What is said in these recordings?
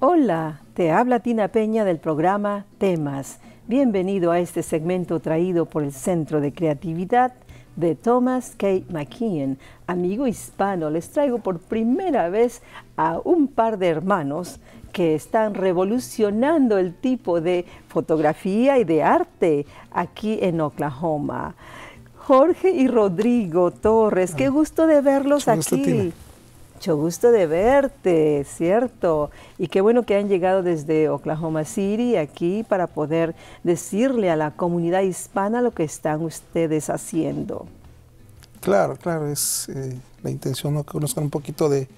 Hola, te habla Tina Peña del programa Temas. Bienvenido a este segmento traído por el Centro de Creatividad de Thomas K. McKeon, amigo hispano. Les traigo por primera vez a un par de hermanos que están revolucionando el tipo de fotografía y de arte aquí en Oklahoma. Jorge y Rodrigo Torres, qué ah, gusto de verlos aquí. Mucho gusto de verte, cierto. Y qué bueno que han llegado desde Oklahoma City aquí para poder decirle a la comunidad hispana lo que están ustedes haciendo. Claro, claro, es eh, la intención que conozcan un poquito de,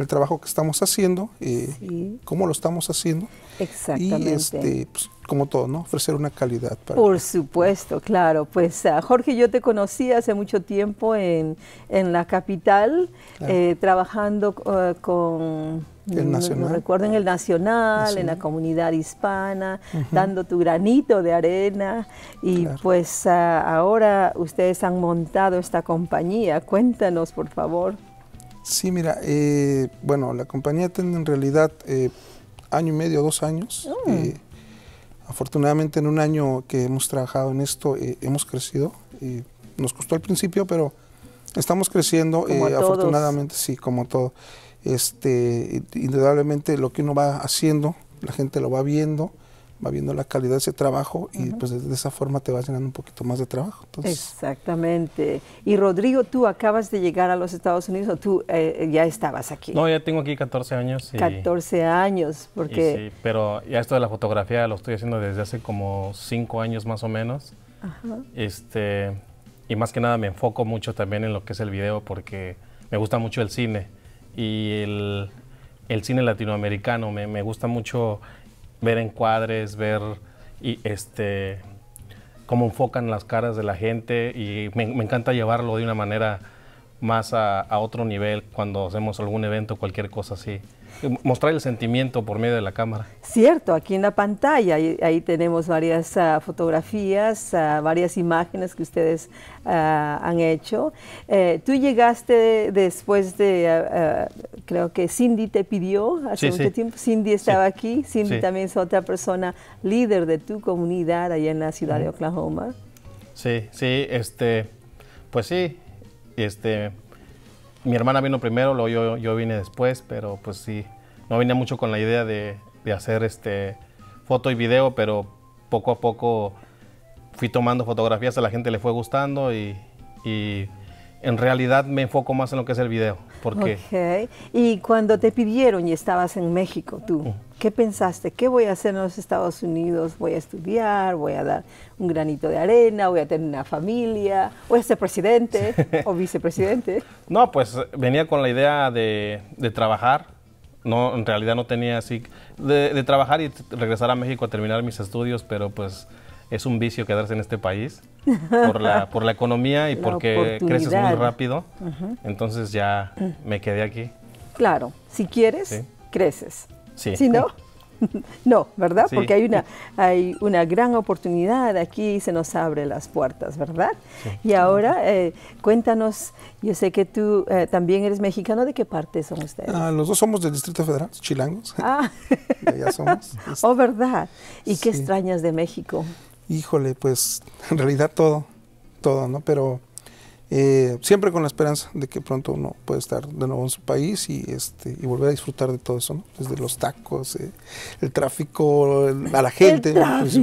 el trabajo que estamos haciendo, y eh, cómo lo estamos haciendo. Exactamente. Y este, pues, como todo, ¿no? Ofrecer una calidad. Para Por supuesto, claro. Pues ah, Jorge, yo te conocí hace mucho tiempo en, en la capital, eh, trabajando ah, con... El Nacional. recuerdo en el Nacional, en la comunidad hispana, dando tu granito de arena. Y pues ah, ahora ustedes han montado esta compañía. Cuéntanos, por favor. Sí, mira, eh, bueno, la compañía tiene en realidad eh, año y medio, dos años. Mm. Eh, afortunadamente en un año que hemos trabajado en esto hemos crecido. nos costó al principio, pero estamos creciendo. afortunadamente, sí, como todo. Este, indudablemente lo que uno va haciendo, la gente lo va viendo va viendo la calidad de ese trabajo y pues de esa forma te va llenando un poquito más de trabajo. Exactamente. Y Rodrigo, tú acabas de llegar a los Estados Unidos o tú eh, ya estabas aquí. No, ya tengo aquí 14 años. 14 años, porque... sí, pero ya esto de la fotografía lo estoy haciendo desde hace como 5 años más o menos. Ajá. Este, y más que nada me enfoco mucho también en lo que es el video porque me gusta mucho el cine y el, cine latinoamericano. Me, me gusta mucho ver encuadres, ver y este cómo enfocan las caras de la gente y me, encanta llevarlo de una manera más a, a, otro nivel cuando hacemos algún evento, cualquier cosa así mostrar el sentimiento por medio de la cámara. Cierto, aquí en la pantalla, ahí, tenemos varias ah, fotografías, ah, varias imágenes que ustedes ah, han hecho. Eh, tú llegaste después de, creo que Cindy te pidió hace sí, mucho tiempo, Cindy estaba aquí, Cindy también es otra persona líder de tu comunidad allá en la ciudad de Oklahoma. Sí, sí, este, pues sí, este, mi hermana vino primero, luego yo, vine después, pero pues sí, no vine mucho con la idea de, hacer este foto y video, pero poco a poco fui tomando fotografías, a la gente le fue gustando y en realidad me enfoco más en lo que es el video. Porque okay. Y cuando te pidieron y estabas en México, tú, ¿qué pensaste? ¿Qué voy a hacer en los Estados Unidos? ¿Voy a estudiar? ¿Voy a dar un granito de arena? ¿Voy a tener una familia? ¿Voy a ser presidente o vicepresidente? No, pues venía con la idea de, trabajar. No, en realidad no tenía así de, de trabajar y regresar a México a terminar mis estudios, pero pues es un vicio quedarse en este país por la, por la economía y porque creces muy rápido. Entonces ya me quedé aquí. Claro, si quieres, creces. Si no, no, ¿verdad? Porque hay una, hay una gran oportunidad aquí, se nos abre las puertas, ¿verdad? Y ahora eh, cuéntanos, yo sé que tú eh, también eres mexicano, ¿de qué parte son ustedes? Ah, los dos somos del Distrito Federal, chilangos. Ah, ya somos. oh, ¿verdad? ¿Y qué extrañas de México? híjole, pues en realidad todo, todo, ¿no? Pero eh, siempre con la esperanza de que pronto uno puede estar de nuevo en su país y, este, y volver a disfrutar de todo eso, Desde los tacos, eh, el tráfico, a la gente. Pues,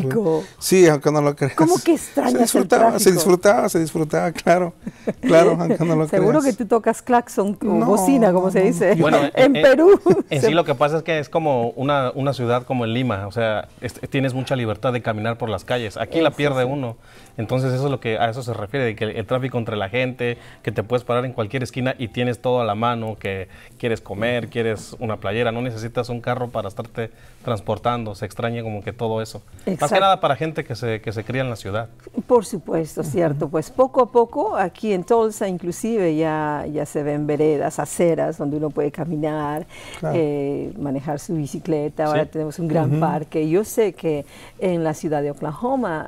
sí, aunque no lo creas. ¿Cómo que extrañas se disfrutaba, se disfrutaba, se disfrutaba, claro, claro, Seguro que tú tocas claxon o bocina, como se dice, en, eh, Perú. En sí lo que pasa es que es como una, una ciudad como en Lima, o sea, tienes mucha libertad de caminar por las calles. Aquí la pierde uno. Entonces eso es lo que a eso se refiere, de que el, el tráfico entre la gente gente, que te puedes parar en cualquier esquina y tienes todo a la mano, que quieres comer, quieres una playera, no necesitas un carro para estarte transportando, se extraña como que todo eso. Más que nada para gente que se, que se cría en la ciudad. Por supuesto, cierto, pues poco a poco aquí en Tulsa inclusive ya, ya se ven veredas, aceras donde uno puede caminar, eh, manejar su bicicleta, ahora tenemos un gran parque. Yo sé que en la ciudad de Oklahoma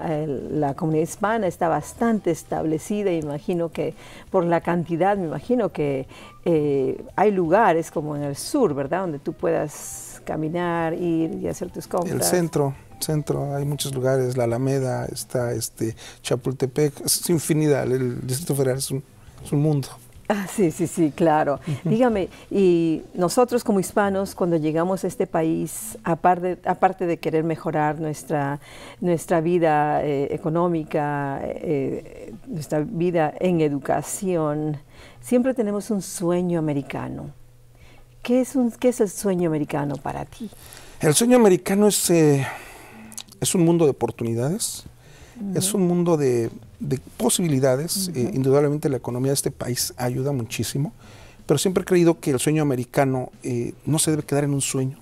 la comunidad hispana está bastante establecida, imagino que que por la cantidad, me imagino que eh, hay lugares como en el sur, ¿verdad? Donde tú puedas caminar, ir y hacer tus compras. El centro centro, hay muchos lugares, la Alameda, está este Chapultepec, es infinidad, el Distrito Federal es un, es un mundo. Ah, sí, sí, sí, claro. Dígame, y nosotros como hispanos, cuando llegamos a este país, aparte, de querer mejorar nuestra, vida eh, económica, eh, eh, nuestra vida en educación, siempre tenemos un sueño americano. ¿Qué es, qué es el sueño americano para ti? El sueño americano es un mundo de oportunidades, es un mundo de, posibilidades. Eh, indudablemente la economía de este país ayuda muchísimo, pero siempre he creído que el sueño americano eh, no se debe quedar en un sueño,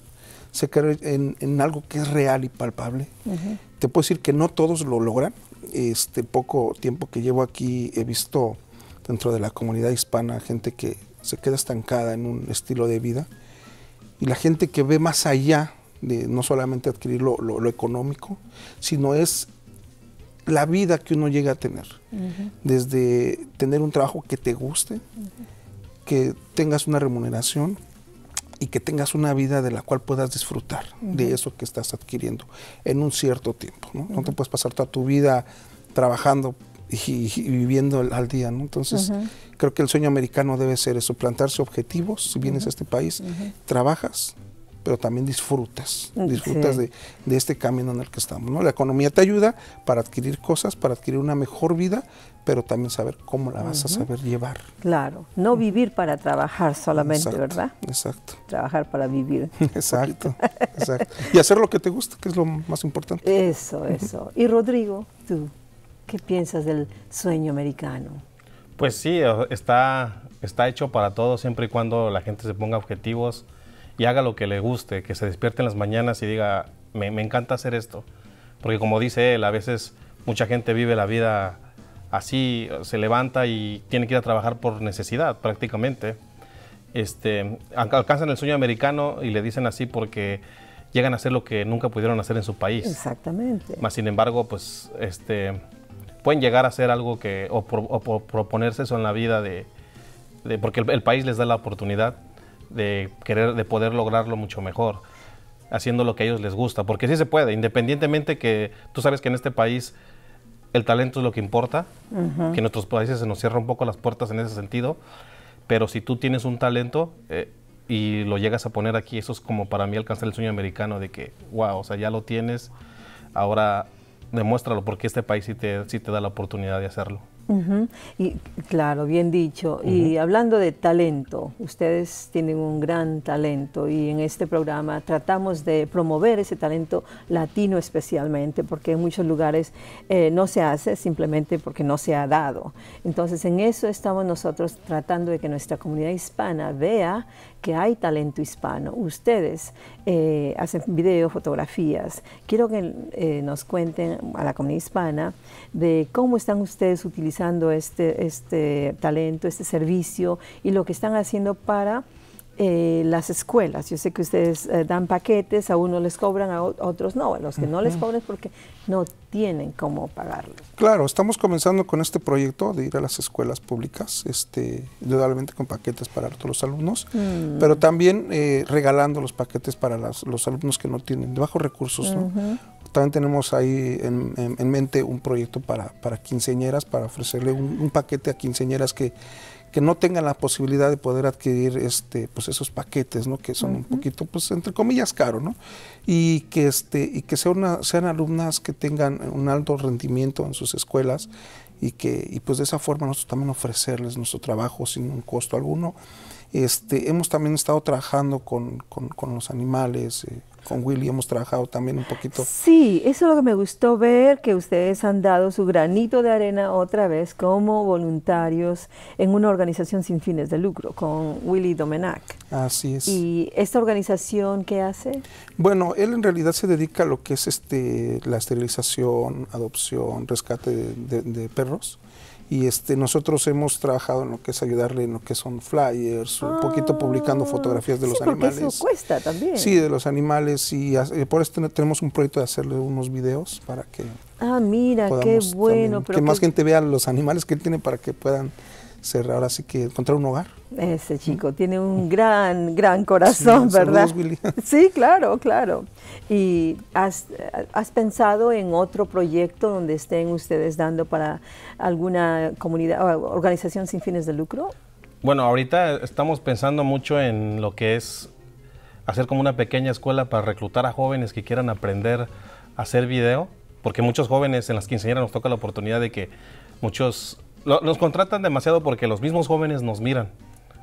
se debe en, en algo que es real y palpable. Te puedo decir que no todos lo logran. Este poco tiempo que llevo aquí he visto dentro de la comunidad hispana gente que se queda estancada en un estilo de vida y la gente que ve más allá de no solamente adquirir lo económico, sino es la vida que uno llega a tener. Desde tener un trabajo que te guste, que tengas una remuneración y que tengas una vida de la cual puedas disfrutar de eso que estás adquiriendo en un cierto tiempo. No, te puedes pasar toda tu vida trabajando y, viviendo al día. ¿no? Entonces, creo que el sueño americano debe ser eso, plantarse objetivos. Si vienes a este país, trabajas, pero también disfrutas, mm, disfrutas de, este camino en el que estamos. ¿no? La economía te ayuda para adquirir cosas, para adquirir una mejor vida, pero también saber cómo la vas a saber llevar. Claro, no mm. vivir para trabajar solamente, ¿verdad? Exacto. Trabajar para vivir. Exacto, exacto. Y hacer lo que te gusta, que es lo más importante. Eso, eso. Y Rodrigo, tú, ¿qué piensas del sueño americano? Pues sí, está, está hecho para todo siempre y cuando la gente se ponga objetivos y haga lo que le guste, que se despierte en las mañanas y diga, me, encanta hacer esto. Porque como dice él, a veces mucha gente vive la vida así, se levanta y tiene que ir a trabajar por necesidad prácticamente. Este, alcanzan el sueño americano y le dicen así porque llegan a hacer lo que nunca pudieron hacer en su país. Exactamente. Más sin embargo, pues este, pueden llegar a hacer algo que, o, proponerse eso en la vida de, porque el, país les da la oportunidad de querer, de poder lograrlo mucho mejor, haciendo lo que a ellos les gusta, porque sí se puede, independientemente que tú sabes que en este país el talento es lo que importa, que en nuestros países se nos cierran un poco las puertas en ese sentido, pero si tú tienes un talento eh, y lo llegas a poner aquí, eso es como para mí alcanzar el sueño americano de que, wow, o sea, ya lo tienes, ahora demuéstralo, porque este país sí te, sí te da la oportunidad de hacerlo. Y claro, bien dicho. Y hablando de talento, ustedes tienen un gran talento y en este programa tratamos de promover ese talento latino especialmente, porque en muchos lugares eh, no se hace simplemente porque no se ha dado. Entonces, en eso estamos nosotros tratando de que nuestra comunidad hispana vea que hay talento hispano. Ustedes eh, hacen videos, fotografías. Quiero que eh, nos cuenten a la comunidad hispana de cómo están ustedes utilizando este, este talento, este servicio y lo que están haciendo para eh, las escuelas. Yo sé que ustedes eh, dan paquetes, a unos les cobran, a otros no, a los que no les cobran porque no tienen cómo pagarlo. Claro, estamos comenzando con este proyecto de ir a las escuelas públicas, este, indudablemente con paquetes para todos los alumnos, mm. pero también eh, regalando los paquetes para los alumnos que no tienen, de bajos recursos. También tenemos ahí en, mente un proyecto para, para quinceñeras, para ofrecerle un, un paquete a quinceñeras que que no tengan la posibilidad de poder adquirir este, pues esos paquetes, ¿no? Que son un poquito, pues entre comillas, caro, ¿no? Y que, este, y que sean alumnas que tengan un alto rendimiento en sus escuelas y que y pues de esa forma nosotros también ofrecerles nuestro trabajo sin un costo alguno. Este, hemos también estado trabajando con, con, los animales, eh, con Willy hemos trabajado también un poquito. Sí, eso es lo que me gustó ver, que ustedes han dado su granito de arena otra vez como voluntarios en una organización sin fines de lucro, con Willy Domenac. Así es. ¿Y esta organización qué hace? Bueno, él en realidad se dedica a lo que es este la esterilización, adopción, rescate de perros y este, nosotros hemos trabajado en lo que es ayudarle en lo que son flyers, un poquito ah, publicando fotografías de los animales. Eso cuesta también. Sí, de los animales y eh, por eso tenemos un proyecto de hacerle unos videos para que Ah, mira, qué bueno, que, que más gente vea los animales que él tiene para que puedan ahora sí que encontrar un hogar. Ese chico tiene un gran, gran corazón, ¿verdad? Sí, claro, claro. ¿Y has, pensado en otro proyecto donde estén ustedes dando para alguna comunidad o organización sin fines de lucro? Bueno, ahorita estamos pensando mucho en lo que es hacer como una pequeña escuela para reclutar a jóvenes que quieran aprender a hacer video, porque muchos jóvenes en las quinceañeras nos toca la oportunidad de que muchos nos contratan demasiado porque los mismos jóvenes nos miran,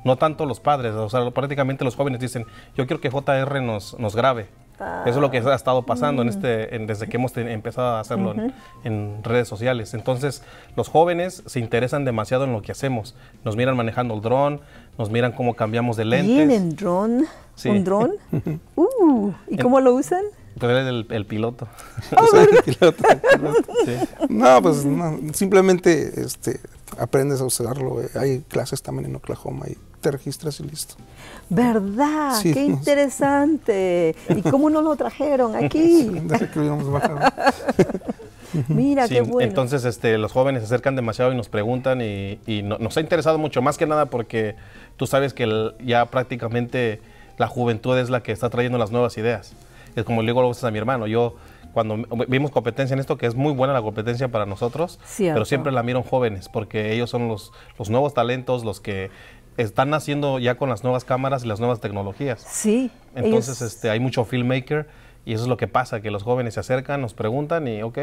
no tanto los padres, o sea, prácticamente los jóvenes dicen, yo quiero que JR nos, nos grabe. Ah. Eso es lo que ha estado pasando en mm. este, en, desde que hemos empezado a hacerlo en, redes sociales. Entonces, los jóvenes se interesan demasiado en lo que hacemos. Nos miran manejando el dron, nos miran cómo cambiamos de lentes. ¿Tienen dron? ¿Un dron? Uh, ¿Y cómo lo usan? Pero el, piloto. el piloto, No, pues simplemente este, aprendes a usarlo. Eh, hay clases también en Oklahoma y te registras y listo. ¿Verdad? ¡Qué interesante! ¿Y cómo no lo trajeron aquí? Desde que Mira, qué bueno. Entonces, este, los jóvenes se acercan demasiado y nos preguntan y, nos ha interesado mucho, más que nada porque tú sabes que ya prácticamente la juventud es la que está trayendo las nuevas ideas es como le digo a mi hermano, yo cuando vimos competencia en esto, que es muy buena la competencia para nosotros, pero siempre la miro jóvenes, porque ellos son los, los nuevos talentos, los que están naciendo ya con las nuevas cámaras y las nuevas tecnologías. Sí. Entonces este, hay mucho filmmaker y eso es lo que pasa, que los jóvenes se acercan, nos preguntan y, ok,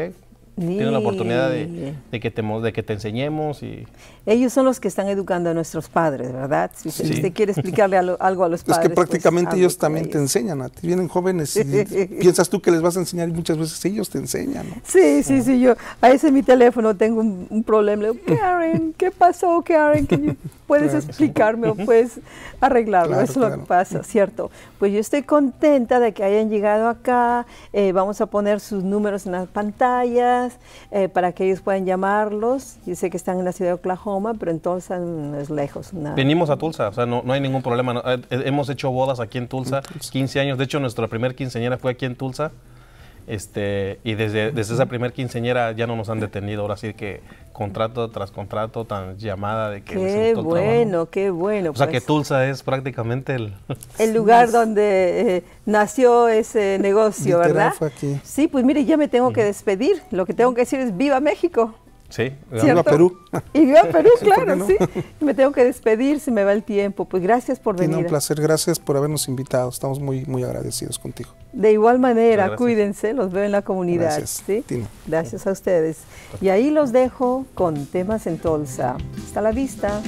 tienen la oportunidad de, que te, de que te enseñemos. y Ellos son los que están educando a nuestros padres, ¿verdad? Si usted quiere explicarle algo a los padres. Es que pues, prácticamente ellos también te enseñan a ti. Vienen jóvenes y piensas tú que les vas a enseñar y muchas veces ellos te enseñan. ¿no? Sí, sí, sí. Yo a ese mi teléfono tengo un, problema. Le digo, Karen, ¿qué pasó, Karen? ¿Puedes explicarme o puedes arreglarlo? Eso es lo que pasa, ¿cierto? Pues yo estoy contenta de que hayan llegado acá. Eh, vamos a poner sus números en la pantalla. Eh, para que ellos puedan llamarlos. Yo sé que están en la ciudad de Oklahoma, pero en Tulsa no es lejos. Venimos a Tulsa, o sea, no, hay ningún problema. Eh, eh, hemos hecho bodas aquí en Tulsa, 15 años. De hecho, nuestra primera quinceañera fue aquí en Tulsa. Este, y desde, esa primer quinceñera ya no nos han detenido, ahora sí que contrato tras contrato, tan llamada de que... Qué bueno, qué bueno. O sea que pues. Tulsa es prácticamente el... El lugar donde eh, nació ese negocio, ¿verdad? Sí, pues mire, ya me tengo que despedir. Lo que tengo que decir es viva México. Sí, a Perú. Y a Perú, claro, sí. Me tengo que despedir, si me va el tiempo. Pues gracias por venir. un placer, gracias por habernos invitado. Estamos muy, muy agradecidos contigo. De igual manera, cuídense, los veo en la comunidad. Gracias, Gracias a ustedes. Y ahí los dejo con temas en Tolsa. Hasta la vista.